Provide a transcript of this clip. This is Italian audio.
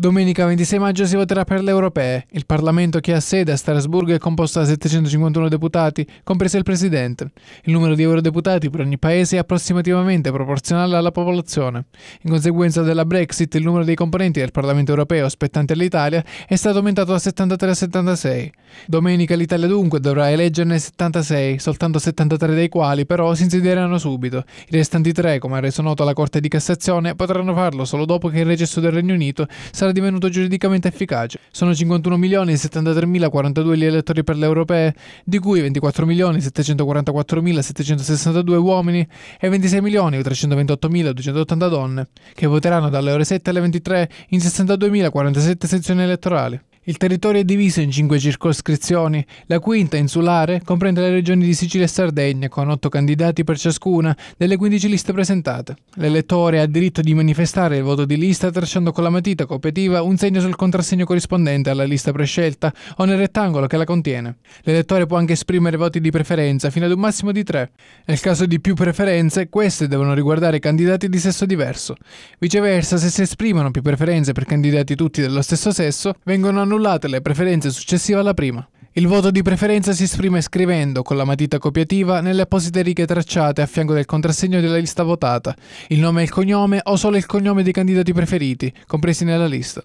Domenica 26 maggio si voterà per le europee. Il Parlamento che ha sede a Strasburgo è composto da 751 deputati, compreso il Presidente. Il numero di eurodeputati per ogni paese è approssimativamente proporzionale alla popolazione. In conseguenza della Brexit, il numero dei componenti del Parlamento europeo spettanti all'Italia è stato aumentato da 73 a 76. Domenica l'Italia dunque dovrà eleggerne 76, soltanto 73 dei quali però si insedieranno subito. I restanti tre, come ha reso noto la Corte di Cassazione, potranno farlo solo dopo che il recesso del Regno Unito sarà era divenuto giuridicamente efficace. Sono 51.073.042 gli elettori per le europee, di cui 24.744.762 uomini e 26.328.280 donne, che voteranno dalle ore 7 alle 23 in 62.047 sezioni elettorali. Il territorio è diviso in cinque circoscrizioni, la quinta, insulare, comprende le regioni di Sicilia e Sardegna, con otto candidati per ciascuna delle 15 liste presentate. L'elettore ha diritto di manifestare il voto di lista tracciando con la matita copiativa un segno sul contrassegno corrispondente alla lista prescelta o nel rettangolo che la contiene. L'elettore può anche esprimere voti di preferenza fino ad un massimo di tre. Nel caso di più preferenze, queste devono riguardare candidati di sesso diverso. Viceversa, se si esprimono più preferenze per candidati tutti dello stesso sesso, vengono annullate le preferenze successive alla prima. Il voto di preferenza si esprime scrivendo con la matita copiativa nelle apposite righe tracciate a fianco del contrassegno della lista votata, il nome e il cognome o solo il cognome dei candidati preferiti, compresi nella lista.